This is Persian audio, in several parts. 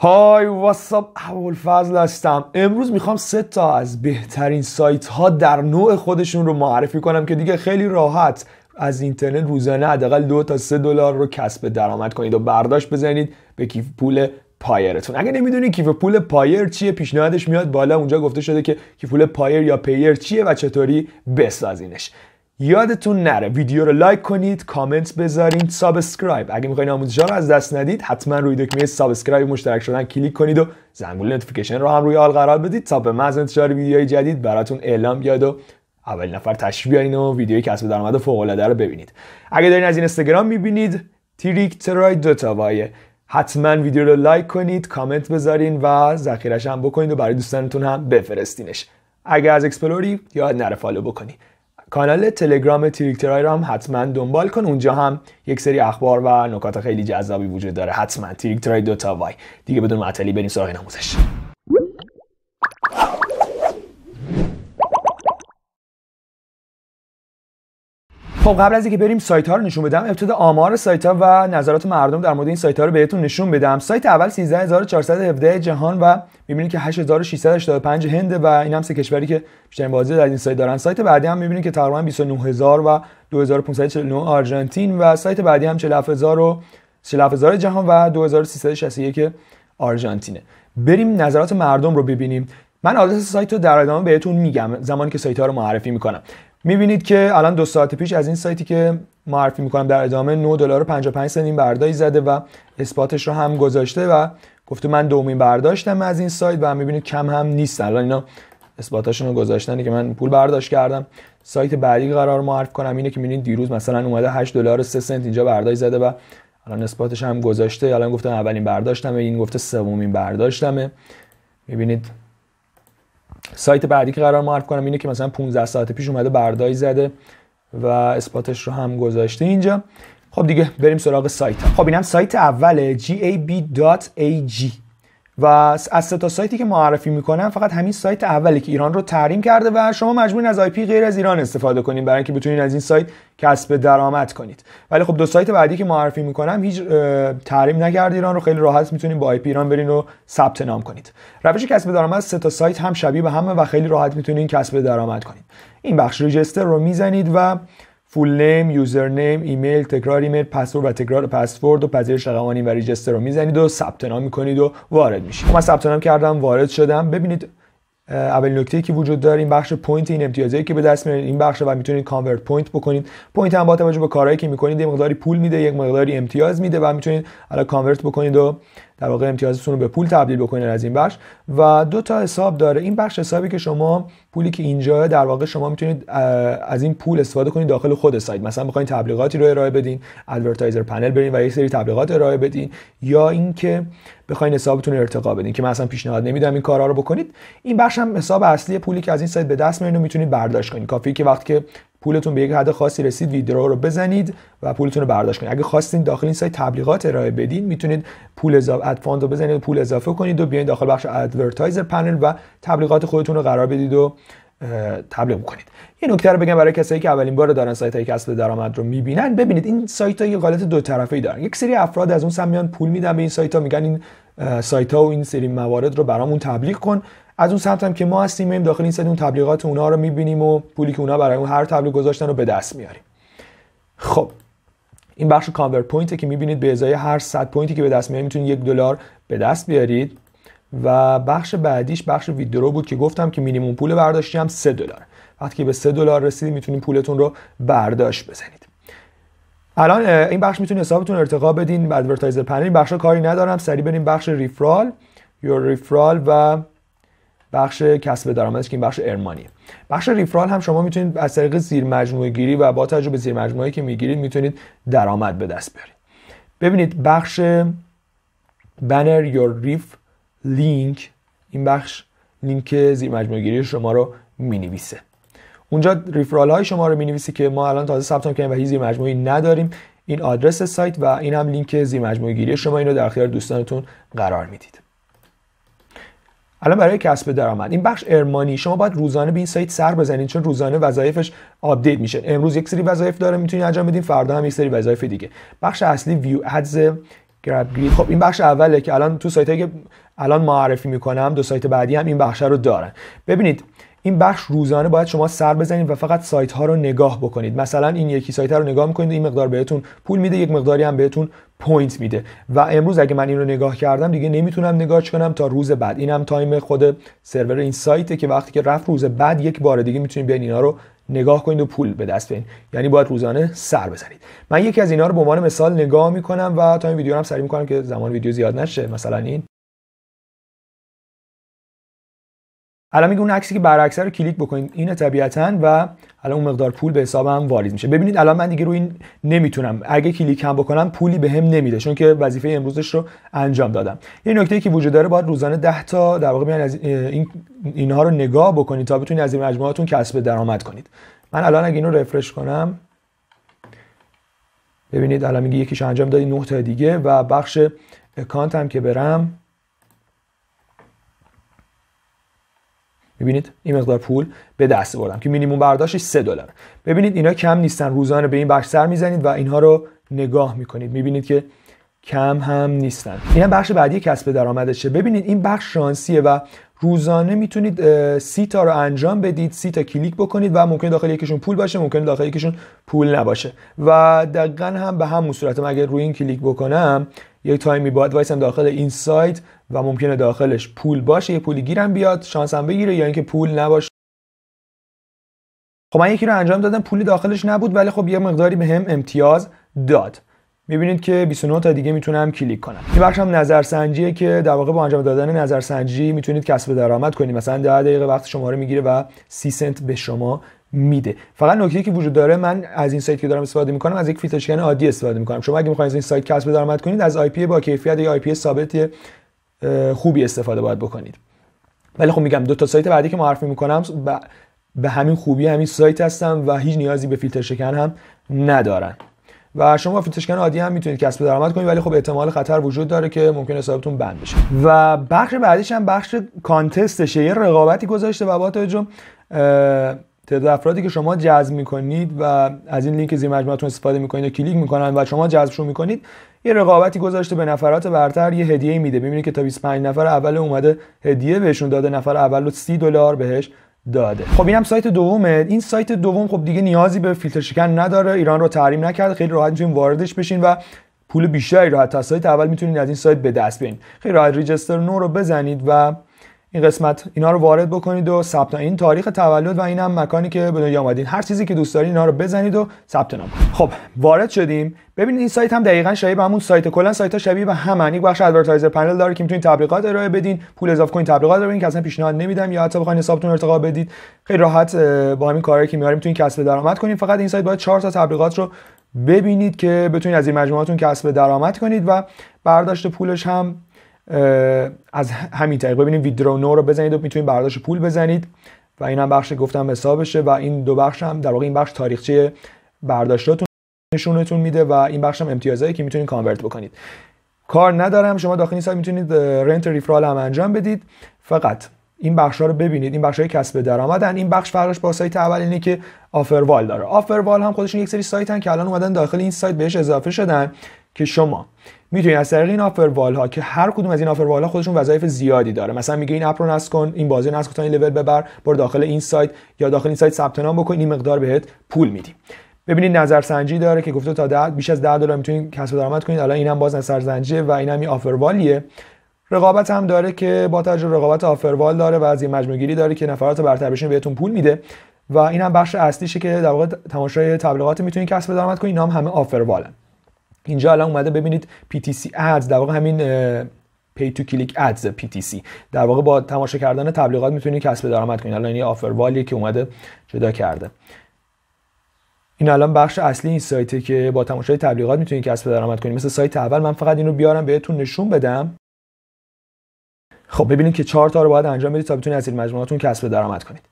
های واتساپ فضل هستم امروز میخوام سه تا از بهترین سایت ها در نوع خودشون رو معرفی کنم که دیگه خیلی راحت از اینترنت روزانه حداقل دو تا سه دلار رو کسب درآمد کنید و برداشت بزنید به کیف پول پایرتون اگه نمیدونید کیف پول پایر چیه پیشنهادش میاد بالا اونجا گفته شده که کیف پول پایر یا پیر چیه و چطوری بسازینش یادتون نره ویدیو رو لایک کنید کامنت بذارید سابسکرایب اگه میخواین آموزشا رو از دست ندید حتما روی دکمه سابسکرایب مشترک شدن کلیک کنید و زنگوله نوتیفیکیشن رو هم روی آل قرار بدید تا به محض انتشار ویدیوهای جدید براتون اعلام بیاد و اول نفر تشریف بیارین و ویدیوی کسب درآمد فوق العاده رو ببینید اگه دارین از اینستاگرام میبینید تریک ترای دوتا وایه حتما ویدیو رو لایک کنید کامنت بذارین و ذخیرش هم بکنید و برای دوستانتون هم بفرستینش اگه از اکسپلوری یاد نره فالو بکنید کانال تلگرام تریکترای رو هم حتما دنبال کن اونجا هم یک سری اخبار و نکات خیلی جذابی وجود داره حتما تریکترای دوتا وای دیگه بدون معطلی بریم سراغ نموزش خب قبل از اینکه بریم سایت ها رو نشون بدم ابتدا آمار سایت ها و نظرات مردم در مورد این سایت ها رو بهتون نشون بدم سایت اول 13417 جهان و میبینید که 8685 هنده و این هم سه کشوری که بیشتر بازی در این سایت دارن سایت بعدی هم میبینید که تقریبا 29000 و 2549 آرژانتین و سایت بعدی هم 47000 و 47000 جهان و 2361 آرژانتینه بریم نظرات مردم رو ببینیم من آدرس سایت رو در ادامه بهتون میگم زمانی که سایت ها رو معرفی میکنم میبینید که الان دو ساعت پیش از این سایتی که معرفی میکنم در ادامه 9 دلار و 55 سنت این بردایی زده و اثباتش رو هم گذاشته و گفته من دومین برداشتم از این سایت و میبینید کم هم نیست الان اینا اثباتاشون رو گذاشتنی که من پول برداشت کردم سایت بعدی قرار معرف کنم اینه که میبینید دیروز مثلا اومده 8 دلار 3 سنت اینجا برداشت زده و الان اثباتش هم گذاشته الان گفتم اولین برداشتمه این گفته سومین برداشتمه میبینید سایت بعدی که قرار معرف کنم اینه که مثلا 15 ساعت پیش اومده بردایی زده و اثباتش رو هم گذاشته اینجا خب دیگه بریم سراغ سایت خب اینم سایت اول gab.ag و از سه تا سایتی که معرفی میکنم فقط همین سایت اولی که ایران رو تحریم کرده و شما مجبورین از آی پی غیر از ایران استفاده کنید برای اینکه بتونین از این سایت کسب درآمد کنید ولی خب دو سایت بعدی که معرفی میکنم هیچ تحریم نکرد ایران رو خیلی راحت میتونین با آی پی ایران برین و ثبت نام کنید روش کسب درآمد سه تا سایت هم شبیه به همه و خیلی راحت میتونین کسب درآمد کنید این بخش رجستر رو میزنید و فول نیم یوزر نیم ایمیل تکرار ایمیل پسورد و تکرار پسورد و پذیرش قوانین و ریجستر رو میزنید و ثبت نام میکنید و وارد میشید من ثبت نام کردم وارد شدم ببینید اولین نکته که وجود داره این بخش پوینت این امتیازی که به دست میارید این بخش و میتونید کانورت پوینت بکنید پوینت هم با توجه به کارهایی که میکنید یه مقداری پول میده یک مقداری امتیاز میده و میتونید حالا کانورت بکنید و در واقع امتیازتون رو به پول تبدیل بکنید از این بخش و دو تا حساب داره این بخش حسابی که شما پولی که اینجا در واقع شما میتونید از این پول استفاده کنید داخل خود سایت مثلا بخواین تبلیغاتی رو ارائه بدین ادورتایزر پنل برین و یه سری تبلیغات ارائه بدین یا اینکه بخواین حسابتون رو ارتقا بدین که من اصلا پیشنهاد نمیدم این کارا رو بکنید این بخش هم حساب اصلی پولی که از این سایت به دست میارین و میتونید برداشت کنید کافیه که وقتی که پولتون به یک حد خاصی رسید ویدرو رو بزنید و پولتون رو برداشت کنید اگه خواستین داخل این سایت تبلیغات ارائه بدین میتونید پول اضافه بزنید و پول اضافه کنید و بیاین داخل بخش ادورتایزر پنل و تبلیغات خودتون رو قرار بدید و تبلیغ کنید یه نکته رو بگم برای کسایی که اولین بار دارن سایت های کسب درآمد رو میبینن ببینید این سایت ها یه حالت دو طرفه ای دارن یک سری افراد از اون سمیان پول میدن به این سایت ها میگن این سایت ها و این سری موارد رو برامون تبلیغ کن از اون سمت هم که ما هستیم میایم داخل این اون تبلیغات اونها رو میبینیم و پولی که اونا برای اون هر تبلیغ گذاشتن رو به دست میاریم خب این بخش کانورت پوینته که میبینید به ازای هر 100 پوینتی که به دست میارید میتونید یک دلار به دست بیارید و بخش بعدیش بخش ویدرو بود که گفتم که مینیمم پول برداشتی هم 3 دلار وقتی که به 3 دلار رسیدید میتونید پولتون رو برداشت بزنید الان این بخش میتونید حسابتون ارتقا بدین ادورتایزر پنل این بخش کاری ندارم سری بریم بخش ریفرال یور ریفرال و بخش کسب درآمدش که این بخش ارمانیه بخش ریفرال هم شما میتونید از طریق زیر مجموعه گیری و با توجه به زیر مجموعه که میگیرید میتونید درآمد به دست بیارید ببینید بخش بنر یا ریف لینک این بخش لینک زیر مجموعه گیری شما رو مینویسه اونجا ریفرال های شما رو مینویسه که ما الان تازه ثبت کردیم و هیچ زیر نداریم این آدرس سایت و این هم لینک زیر مجموعه گیری شما اینو در اختیار دوستانتون قرار میدید الان برای کسب درآمد این بخش ارمانی شما باید روزانه به این سایت سر بزنید چون روزانه وظایفش آپدیت میشه امروز یک سری وظایف داره میتونید انجام بدین فردا هم یک سری وظایف دیگه بخش اصلی ویو ادز گرید خب این بخش اوله که الان تو سایت که الان معرفی میکنم دو سایت بعدی هم این بخش رو دارن ببینید این بخش روزانه باید شما سر بزنید و فقط سایت ها رو نگاه بکنید مثلا این یکی سایت ها رو نگاه میکنید این مقدار بهتون پول میده یک مقداری هم بهتون پوینت میده و امروز اگه من این رو نگاه کردم دیگه نمیتونم نگاهش کنم تا روز بعد اینم تایم خود سرور این سایته که وقتی که رفت روز بعد یک بار دیگه میتونید بیاین اینا رو نگاه کنید و پول به دست بیارید یعنی باید روزانه سر بزنید من یکی از اینا رو به عنوان مثال نگاه میکنم و تا این ویدیو رو هم سری میکنم که زمان ویدیو زیاد نشه مثلا این الان میگه اون عکسی که برعکس رو کلیک بکنید اینه طبیعتا و الان اون مقدار پول به حسابم واریز میشه ببینید الان من دیگه روی این نمیتونم اگه کلیک هم بکنم پولی به هم نمیده چون که وظیفه امروزش رو انجام دادم یه نکته که وجود داره باید روزانه 10 تا در واقع از این اینها رو نگاه بکنید تا بتونید از این مجموعاتون کسب درآمد کنید من الان اگه اینو رفرش کنم ببینید الان میگه یکیش انجام دادی 9 تا دیگه و بخش اکانت هم که برم میبینید این مقدار پول به دست بردم که مینیمم برداشتش 3 دلار ببینید اینا کم نیستن روزانه به این بخش سر میزنید و اینها رو نگاه میکنید میبینید که کم هم نیستن این هم بخش بعدی کسب درآمدشه ببینید این بخش شانسیه و روزانه میتونید سی تا رو انجام بدید سی تا کلیک بکنید و ممکن داخل یکیشون پول باشه ممکن داخل یکیشون پول نباشه و دقیقا هم به همون صورت اگر روی این کلیک بکنم یک تایمی باید وایسم داخل این سایت و ممکنه داخلش پول باشه یه پولی گیرم بیاد شانسم بگیره یا اینکه پول نباشه خب من یکی رو انجام دادم پولی داخلش نبود ولی خب یه مقداری به هم امتیاز داد میبینید که 29 تا دیگه میتونم کلیک کنم این بخش هم نظرسنجیه که در واقع با انجام دادن نظرسنجی میتونید کسب درآمد کنید مثلا 10 دقیقه وقت شما رو میگیره و 30 سنت به شما میده فقط نکته که وجود داره من از این سایت که دارم استفاده میکنم از یک فیلترشکن عادی استفاده میکنم شما اگه میخواید از این سایت کسب درآمد کنید از آی پی با کیفیت یا آی پی ثابت خوبی استفاده باید بکنید ولی خب میگم دو تا سایت بعدی که معرفی میکنم به همین خوبی همین سایت هستم و هیچ نیازی به فیلتر هم ندارن و شما فیلترشکن عادی هم میتونید کسب درآمد کنید ولی خب احتمال خطر وجود داره که ممکن حسابتون بند بشه و بخش بعدیش هم بخش کانتستشه یه رقابتی گذاشته و با تعداد افرادی که شما جذب میکنید و از این لینک زیر مجموعتون استفاده میکنید و کلیک میکنن و شما جذبشون میکنید یه رقابتی گذاشته به نفرات برتر یه هدیه میده میبینید که تا 25 نفر اول اومده هدیه بهشون داده نفر اول رو 30 دلار بهش داده خب اینم سایت دومه این سایت دوم خب دیگه نیازی به فیلتر شکن نداره ایران رو تحریم نکرد خیلی راحت میتونید واردش بشین و پول بیشتری رو حتی سایت اول میتونید از این سایت به دست بیارید خیلی راحت ریجستر نو رو بزنید و این قسمت اینا رو وارد بکنید و ثبت این تاریخ تولد و اینم مکانی که به دنیا اومدین هر چیزی که دوست دارین اینا رو بزنید و ثبت نام خب وارد شدیم ببینید این سایت هم دقیقا شبیه به همون سایت کلا سایت ها شبیه به همانی یک بخش ادورتایزر پنل داره که میتونید تبلیغات ارائه بدین پول اضافه کنین تبلیغات رو که اصلا پیشنهاد نمیدم یا حتی بخواین حسابتون ارتقا بدید خیلی راحت با همین کارهایی که میاریم میتونید کسب درآمد کنین فقط این سایت باید 4 تا تبلیغات رو ببینید که بتونید از این مجموعاتون کسب درآمد کنید و برداشت پولش هم از همین طریق ببینید ویدرو نو رو بزنید و میتونید برداشت پول بزنید و این هم بخش گفتم حسابشه و این دو بخش هم در واقع این بخش تاریخچه برداشتاتون نشونتون میده و این بخش هم امتیازایی که میتونید کانورت بکنید کار ندارم شما داخل این سایت میتونید رنت ریفرال هم انجام بدید فقط این بخش ها رو ببینید این بخش های کسب درآمدن این بخش فرقش با سایت اول اینه که آفروال داره آفروال هم خودشون یک سری سایتن که الان اومدن داخل این سایت بهش اضافه شدن که شما میتونید از طریق این وال ها که هر کدوم از این وال ها خودشون وظایف زیادی داره مثلا میگه این اپ رو نصب کن این بازی رو نصب کن این لول ببر برو داخل این سایت یا داخل این سایت ثبت نام بکن این مقدار بهت پول میدیم ببینید سنجی داره که گفته تا ده بیش از 10 دلار میتونید کسب درآمد کنید الان اینم باز نظرسنجیه و اینم یه والیه رقابت هم داره که با توجه رقابت آفروال داره و از این مجموعه گیری داره که نفرات برتر بشین بهتون پول میده و این هم بخش اصلیشه که در واقع تماشای تبلیغات میتونید کسب درآمد کنید اینا هم همه آفروالن اینجا الان اومده ببینید PTC ادز در واقع همین پی تو کلیک ادز PTC در واقع با تماشا کردن تبلیغات میتونید کسب درآمد کنید الان یه آفر والی که اومده جدا کرده این الان بخش اصلی این سایته که با تماشای تبلیغات میتونید کسب درآمد کنید مثل سایت اول من فقط اینو بیارم بهتون نشون بدم خب ببینید که چهار تا رو باید انجام بدید تا بتونید از این مجموعاتون کسب درآمد کنید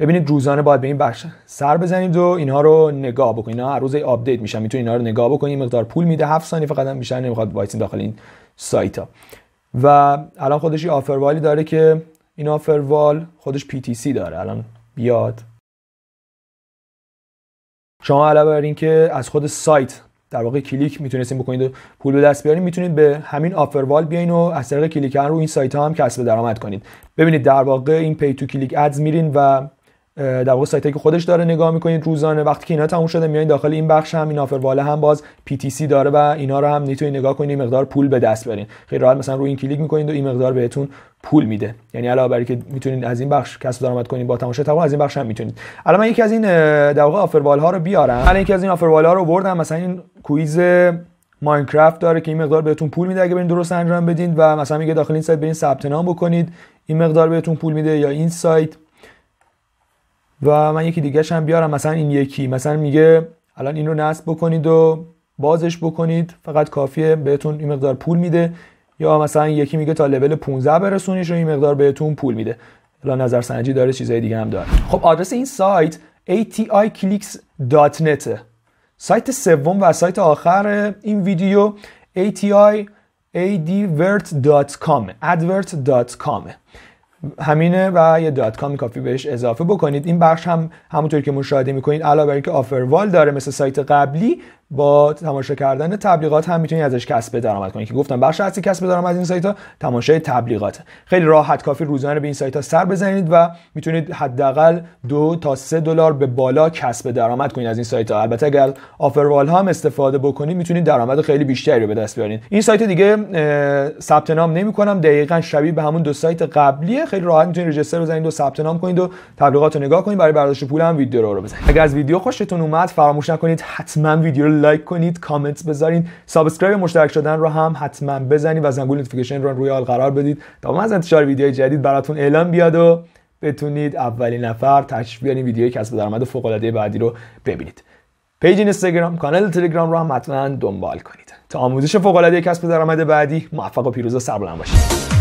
ببینید روزانه باید به این بخش سر بزنید و اینها رو نگاه بکنید اینا هر روز ای آپدیت میشن میتونید اینا رو نگاه بکنید مقدار پول میده هفت ثانیه فقط هم میشن نمیخواد وایسین داخل این سایت ها و الان خودش یه والی داره که این آفروال خودش PTC داره الان بیاد شما علاوه بر اینکه از خود سایت در واقع کلیک میتونستین بکنید و پول به دست بیارین میتونید به همین آفروال بیاین و از طریق کلیک کردن رو این سایت ها هم کسب درآمد کنید ببینید در واقع این پی تو کلیک ادز میرین و در واقع سایتی که خودش داره نگاه میکنید روزانه وقتی که اینا تموم شده میایین داخل این بخش هم این والا هم باز PTC داره و اینا رو هم میتونید نگاه کنید این مقدار پول به دست برین خیلی راحت مثلا روی این کلیک میکنید و این مقدار بهتون پول میده یعنی علاوه بر که میتونید از این بخش کسب درآمد کنید با تماشای تا از این بخش هم میتونید الان من یکی از این در واقع آفروال ها رو بیارم الان یکی از این آفروال ها رو بردم مثلا این کویز ماینکرافت داره که این مقدار بهتون پول میده اگه برین درست انجام بدین و مثلا میگه داخل این سایت برین ثبت نام بکنید این مقدار بهتون پول میده یا این سایت و من یکی دیگه هم بیارم مثلا این یکی مثلا میگه الان این رو نصب بکنید و بازش بکنید فقط کافیه بهتون این مقدار پول میده یا مثلا یکی میگه تا لول 15 برسونیش و این مقدار بهتون پول میده الان نظر سنجی داره چیزای دیگه هم داره خب آدرس این سایت aticlicks.net سایت سوم و سایت آخر این ویدیو atiadvert.com advert.com همینه و یه دات کام کافی بهش اضافه بکنید این بخش هم همونطور که مشاهده میکنید علاوه بر اینکه آفروال داره مثل سایت قبلی با تماشا کردن تبلیغات هم میتونید ازش کسب درآمد کنید که گفتم بخش اصلی کسب درآمد این سایت ها تماشای تبلیغات خیلی راحت کافی روزانه به این سایت ها سر بزنید و میتونید حداقل دو تا سه دلار به بالا کسب درآمد کنید از این سایت ها البته اگر آفر وال هم استفاده بکنید میتونید درآمد خیلی بیشتری رو به دست بیارید این سایت دیگه ثبت نام نمیکنم دقیقا شبیه به همون دو سایت قبلیه خیلی راحت میتونید رجیستر بزنید و ثبت نام کنید و تبلیغات رو نگاه کنید برای برداشت پول هم ویدیو رو, رو بزنید اگر از ویدیو خوشتون اومد فراموش نکنید حتما ویدیو رو لایک کنید کامنت بذارین سابسکرایب مشترک شدن رو هم حتما بزنید و زنگول نوتیفیکیشن رو روی آل قرار بدید تا ما از انتشار ویدیوهای جدید براتون اعلان بیاد و بتونید اولین نفر تشریف بیارین ویدیوی کسب درآمد فوق العاده بعدی رو ببینید پیج اینستاگرام کانال تلگرام رو هم حتما دنبال کنید تا آموزش فوق العاده کسب درآمد بعدی موفق و پیروز و سربلند باشید